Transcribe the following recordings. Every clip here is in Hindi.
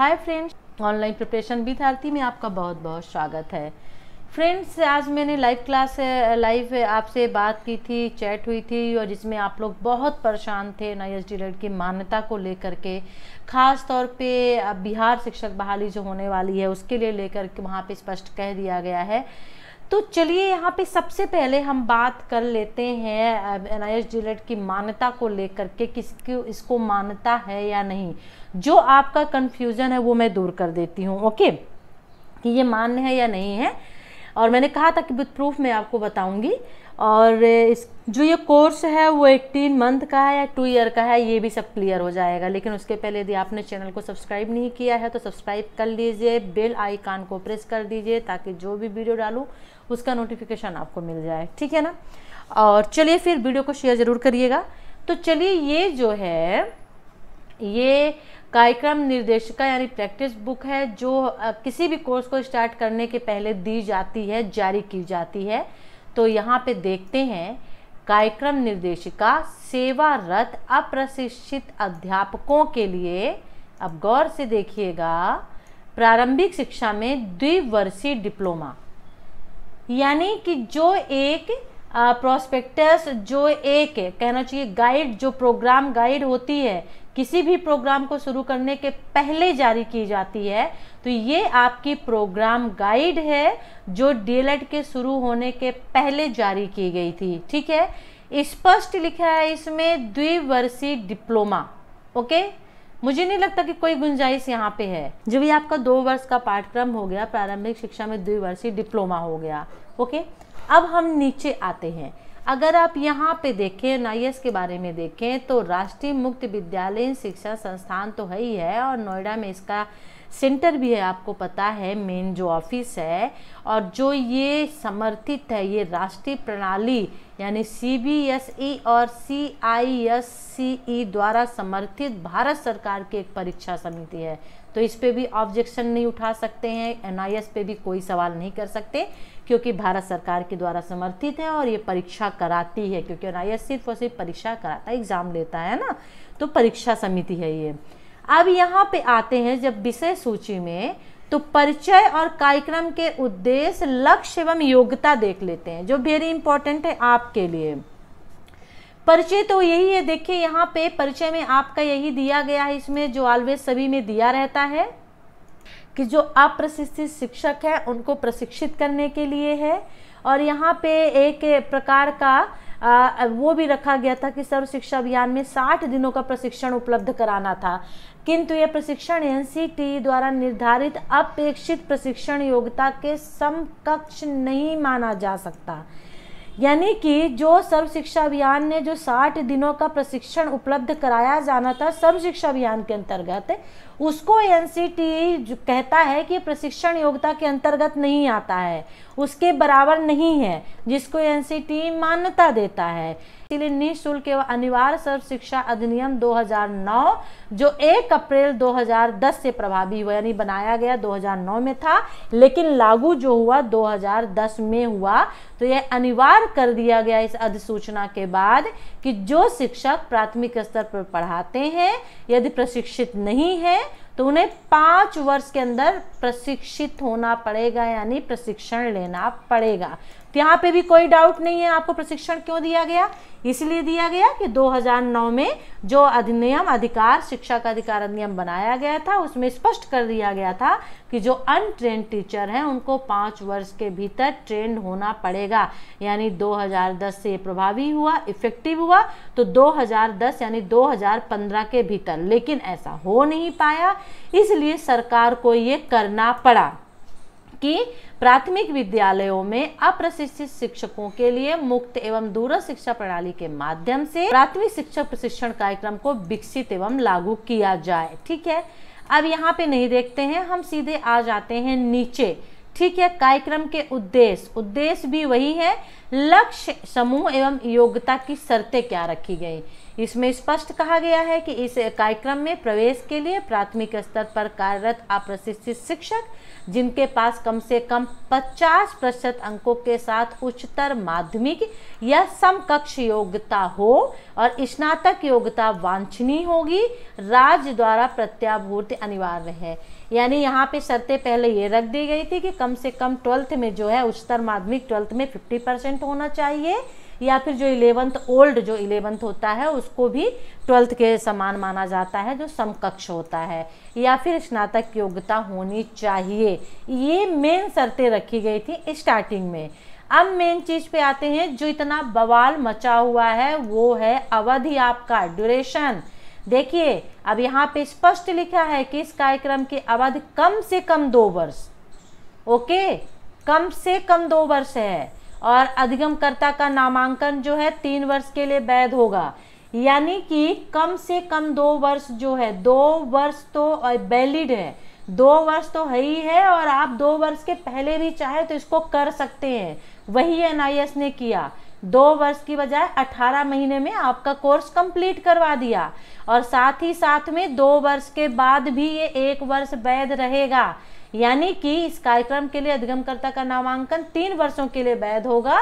hi friends online preparation with Aarti में आपका बहुत बहुत स्वागत है फ्रेंड्स आज मैंने लाइव क्लास लाइव आपसे बात की थी चैट हुई थी और जिसमें आप लोग बहुत परेशान थे एन आई एस की मान्यता को लेकर के ख़ास तौर पे बिहार शिक्षक बहाली जो होने वाली है उसके लिए लेकर के वहाँ पे स्पष्ट कह दिया गया है तो चलिए यहाँ पे सबसे पहले हम बात कर लेते हैं एन आई जिलेट की मान्यता को लेकर के किसको इसको मान्यता है या नहीं जो आपका कन्फ्यूज़न है वो मैं दूर कर देती हूँ ओके कि ये मान्य है या नहीं है और मैंने कहा था कि विथ प्रूफ मैं आपको बताऊंगी और इस जो ये कोर्स है वो एटीन मंथ का है या टू ईयर का है ये भी सब क्लियर हो जाएगा लेकिन उसके पहले यदि आपने चैनल को सब्सक्राइब नहीं किया है तो सब्सक्राइब कर लीजिए बेल आइकान को प्रेस कर दीजिए ताकि जो भी वीडियो डालूँ उसका नोटिफिकेशन आपको मिल जाए ठीक है ना और चलिए फिर वीडियो को शेयर ज़रूर करिएगा तो चलिए ये जो है ये कार्यक्रम निर्देशिका यानी प्रैक्टिस बुक है जो किसी भी कोर्स को स्टार्ट करने के पहले दी जाती है जारी की जाती है तो यहाँ पे देखते हैं कार्यक्रम निर्देशिका सेवारत अप्रशिक्षित अध्यापकों के लिए अब गौर से देखिएगा प्रारंभिक शिक्षा में द्विवर्षीय डिप्लोमा यानी कि जो एक प्रोस्पेक्टस जो एक कहना चाहिए गाइड जो प्रोग्राम गाइड होती है किसी भी प्रोग्राम को शुरू करने के पहले जारी की जाती है तो ये आपकी प्रोग्राम गाइड है जो डी के शुरू होने के पहले जारी की गई थी ठीक है स्पष्ट लिखा है इसमें द्विवर्षीय डिप्लोमा ओके मुझे नहीं लगता कि कोई गुंजाइश यहाँ पे है जो भी आपका दो वर्ष का पाठ्यक्रम हो गया प्रारंभिक शिक्षा में द्विवर्षीय डिप्लोमा हो गया ओके अब हम नीचे आते हैं अगर आप यहाँ पे देखें एन के बारे में देखें तो राष्ट्रीय मुक्त विद्यालय शिक्षा संस्थान तो है ही है और नोएडा में इसका सेंटर भी है आपको पता है मेन जो ऑफिस है और जो ये समर्थित है ये राष्ट्रीय प्रणाली यानी सी बी एस ई और सी आई एस सी ई द्वारा समर्थित भारत सरकार की एक परीक्षा समिति है तो इस पे भी ऑब्जेक्शन नहीं उठा सकते हैं एन आई एस पे भी कोई सवाल नहीं कर सकते क्योंकि भारत सरकार के द्वारा समर्थित है और ये परीक्षा कराती है क्योंकि एन आई एस सिर्फ और सिर्फ परीक्षा कराता है एग्ज़ाम लेता है ना तो परीक्षा समिति है ये अब यहाँ पे आते हैं जब विषय सूची में तो परिचय और कार्यक्रम के उद्देश्य लक्ष्य एवं योग्यता देख लेते हैं जो वेरी इंपॉर्टेंट है आपके लिए परिचय तो यही है देखिए यहाँ पे परिचय में आपका यही दिया गया है इसमें जो ऑलवेज सभी में दिया रहता है कि जो अप्रशिक्षित शिक्षक है उनको प्रशिक्षित करने के लिए है और यहाँ पे एक प्रकार का वो भी रखा गया था कि सर्व शिक्षा अभियान में 60 दिनों का प्रशिक्षण उपलब्ध कराना था किंतु यह प्रशिक्षण एन द्वारा निर्धारित अपेक्षित प्रशिक्षण योग्यता के समकक्ष नहीं माना जा सकता यानी कि जो सर्व शिक्षा अभियान ने जो 60 दिनों का प्रशिक्षण उपलब्ध कराया जाना था सर्व शिक्षा अभियान के अंतर्गत उसको एन कहता है कि प्रशिक्षण योग्यता के अंतर्गत नहीं आता है उसके बराबर नहीं है जिसको एन मान्यता देता है इसलिए निःशुल्क एवं अनिवार्य सर्व शिक्षा अधिनियम 2009 जो 1 अप्रैल 2010 से प्रभावी हुआ यानी बनाया गया 2009 में था लेकिन लागू जो हुआ 2010 में हुआ तो यह अनिवार्य विस्तार कर दिया गया इस अधिसूचना के बाद कि जो शिक्षक प्राथमिक स्तर पर पढ़ाते हैं यदि प्रशिक्षित नहीं है तो उन्हें पाँच वर्ष के अंदर प्रशिक्षित होना पड़ेगा यानी प्रशिक्षण लेना पड़ेगा तो यहाँ पे भी कोई डाउट नहीं है आपको प्रशिक्षण क्यों दिया गया इसलिए दिया गया कि 2009 में जो अधिनियम अधिकार शिक्षा का अधिकार अधिनियम बनाया गया था उसमें स्पष्ट कर दिया गया था कि जो अनट्रेन टीचर हैं उनको पाँच वर्ष के भीतर ट्रेंड होना पड़ेगा यानी 2010 से प्रभावी हुआ इफेक्टिव हुआ तो 2010 यानी 2015 के भीतर लेकिन ऐसा हो नहीं पाया इसलिए सरकार को ये करना पड़ा कि प्राथमिक विद्यालयों में अप्रशिक्षित शिक्षकों के लिए मुक्त एवं दूर शिक्षा प्रणाली के माध्यम से प्राथमिक शिक्षक प्रशिक्षण कार्यक्रम को विकसित एवं लागू किया जाए ठीक है अब यहाँ पे नहीं देखते हैं हम सीधे आ जाते हैं नीचे ठीक है कार्यक्रम के उद्देश्य उद्देश्य भी वही है लक्ष्य समूह एवं योग्यता की शर्तें क्या रखी गई इसमें स्पष्ट कहा गया है कि इस कार्यक्रम में प्रवेश के लिए प्राथमिक स्तर पर कार्यरत अप्रशिक्षित शिक्षक जिनके पास कम से कम 50 प्रतिशत अंकों के साथ उच्चतर माध्यमिक या समकक्ष योग्यता हो और स्नातक योग्यता वांछनीय होगी राज्य द्वारा प्रत्याभूर्ति अनिवार्य है यानी यहाँ पे शर्तें पहले ये रख दी गई थी कि कम से कम ट्वेल्थ में जो है उच्चतर माध्यमिक ट्वेल्थ में 50 परसेंट होना चाहिए या फिर जो इलेवंथ ओल्ड जो इलेवंथ होता है उसको भी ट्वेल्थ के समान माना जाता है जो समकक्ष होता है या फिर स्नातक योग्यता होनी चाहिए ये मेन शर्तें रखी गई थी स्टार्टिंग में अब मेन चीज पे आते हैं जो इतना बवाल मचा हुआ है वो है अवधि आपका ड्यूरेशन देखिए अब यहाँ पे स्पष्ट लिखा है कि इस कार्यक्रम की अवधि कम से कम दो वर्ष ओके कम से कम दो वर्ष है और अधिगमकर्ता का नामांकन जो है तीन वर्ष के लिए वैध होगा यानी कि कम से कम दो वर्ष जो है दो वर्ष तो वैलिड है दो वर्ष तो है ही है और आप दो वर्ष के पहले भी चाहे तो इसको कर सकते हैं वही एन ने किया दो वर्ष की बजाय 18 महीने में आपका कोर्स कंप्लीट करवा दिया और साथ ही साथ में दो वर्ष के बाद भी ये एक वर्ष वैध रहेगा यानी कि इस कार्यक्रम के लिए अधिगमकर्ता का नामांकन तीन वर्षों के लिए वैध होगा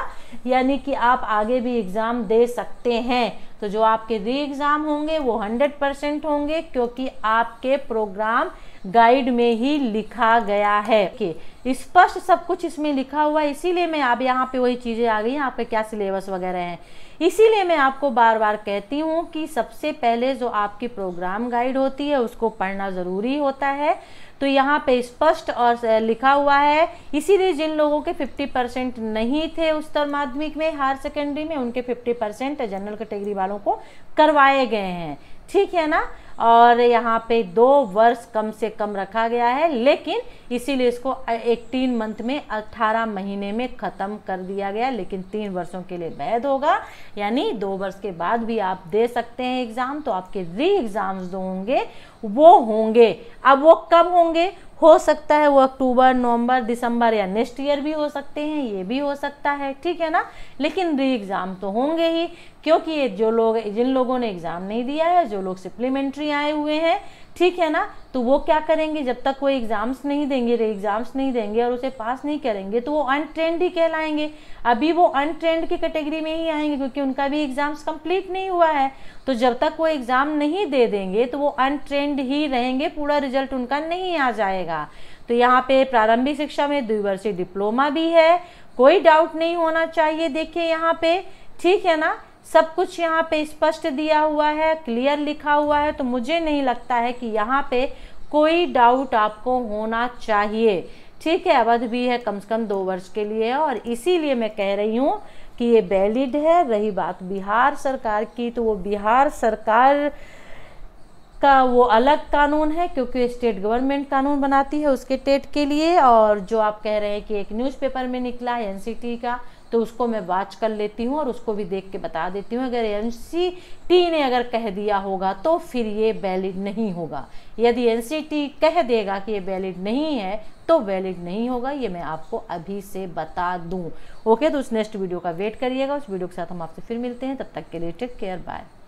यानी कि आप आगे भी एग्ज़ाम दे सकते हैं तो जो आपके री एग्ज़ाम होंगे वो हंड्रेड परसेंट होंगे क्योंकि आपके प्रोग्राम गाइड में ही लिखा गया है कि स्पष्ट सब कुछ इसमें लिखा हुआ है इसीलिए मैं आप यहाँ पे वही चीज़ें आ गई हैं आपके क्या सिलेबस वगैरह हैं इसीलिए मैं आपको बार बार कहती हूँ कि सबसे पहले जो आपकी प्रोग्राम गाइड होती है उसको पढ़ना ज़रूरी होता है तो यहाँ पे स्पष्ट और लिखा हुआ है इसीलिए जिन लोगों के 50 परसेंट नहीं थे उत्तर माध्यमिक में हायर सेकेंडरी में उनके 50 परसेंट जनरल कैटेगरी वालों को करवाए गए हैं ठीक है ना और यहाँ पे दो वर्ष कम से कम रखा गया है लेकिन इसीलिए इसको 18 मंथ में 18 महीने में ख़त्म कर दिया गया लेकिन तीन वर्षों के लिए वैध होगा यानी दो वर्ष के बाद भी आप दे सकते हैं एग्ज़ाम तो आपके री एग्ज़ाम्स जो होंगे वो होंगे अब वो कब होंगे हो सकता है वो अक्टूबर नवंबर दिसंबर या नेक्स्ट ईयर भी हो सकते हैं ये भी हो सकता है ठीक है ना लेकिन री एग्ज़ाम तो होंगे ही क्योंकि ये जो लोग जिन लोगों ने एग्ज़ाम नहीं दिया है जो लोग सप्लीमेंट्री नहीं आए हुए हैं ठीक है ना तो वो क्या करेंगे जब तक वो एग्ज़ाम्स नहीं देंगे रे एग्ज़ाम्स नहीं देंगे और उसे पास नहीं करेंगे तो वो अनट्रेंड ही कहलाएंगे अभी वो अनट्रेंड की कैटेगरी में ही आएंगे क्योंकि उनका भी एग्ज़ाम्स कंप्लीट नहीं हुआ है तो जब तक वो एग्ज़ाम नहीं दे देंगे तो वो अनट्रेंड ही रहेंगे पूरा रिजल्ट उनका नहीं आ जाएगा तो यहाँ पे प्रारंभिक शिक्षा में द्विवर्षीय डिप्लोमा भी है कोई डाउट नहीं होना चाहिए देखिए यहाँ पे ठीक है ना सब कुछ यहाँ पे स्पष्ट दिया हुआ है क्लियर लिखा हुआ है तो मुझे नहीं लगता है कि यहाँ पे कोई डाउट आपको होना चाहिए ठीक है अवध भी है कम से कम दो वर्ष के लिए और इसीलिए मैं कह रही हूँ कि ये वैलिड है रही बात बिहार सरकार की तो वो बिहार सरकार का वो अलग कानून है क्योंकि स्टेट गवर्नमेंट कानून बनाती है उसके टेट के लिए और जो आप कह रहे हैं कि एक न्यूज़पेपर में निकला है एनसीटी का तो उसको मैं वाच कर लेती हूँ और उसको भी देख के बता देती हूँ अगर एन ने अगर कह दिया होगा तो फिर ये वैलिड नहीं होगा यदि एन कह देगा कि ये वैलिड नहीं है तो वैलिड नहीं होगा ये मैं आपको अभी से बता दूँ ओके तो उस नेक्स्ट वीडियो का वेट करिएगा उस वीडियो के साथ हम आपसे फिर मिलते हैं तब तक के लिए टेक केयर बाय